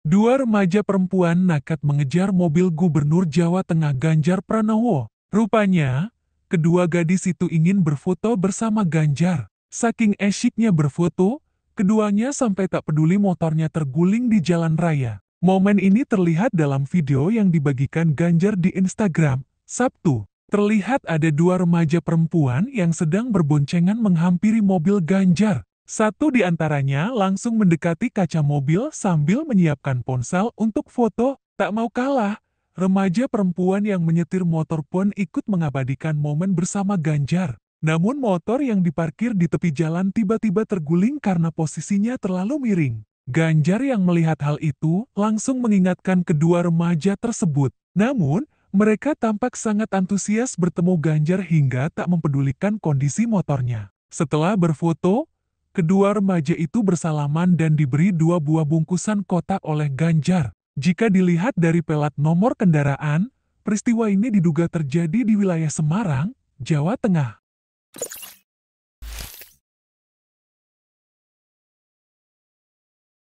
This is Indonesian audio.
Dua remaja perempuan nakat mengejar mobil Gubernur Jawa Tengah Ganjar Pranowo. Rupanya, kedua gadis itu ingin berfoto bersama Ganjar. Saking esyiknya berfoto, keduanya sampai tak peduli motornya terguling di jalan raya. Momen ini terlihat dalam video yang dibagikan Ganjar di Instagram, Sabtu. Terlihat ada dua remaja perempuan yang sedang berboncengan menghampiri mobil Ganjar. Satu di antaranya langsung mendekati kaca mobil sambil menyiapkan ponsel untuk foto. Tak mau kalah, remaja perempuan yang menyetir motor pun ikut mengabadikan momen bersama Ganjar. Namun motor yang diparkir di tepi jalan tiba-tiba terguling karena posisinya terlalu miring. Ganjar yang melihat hal itu langsung mengingatkan kedua remaja tersebut. Namun, mereka tampak sangat antusias bertemu Ganjar hingga tak mempedulikan kondisi motornya. Setelah berfoto, Kedua remaja itu bersalaman dan diberi dua buah bungkusan kotak oleh Ganjar. Jika dilihat dari pelat nomor kendaraan, peristiwa ini diduga terjadi di wilayah Semarang, Jawa Tengah.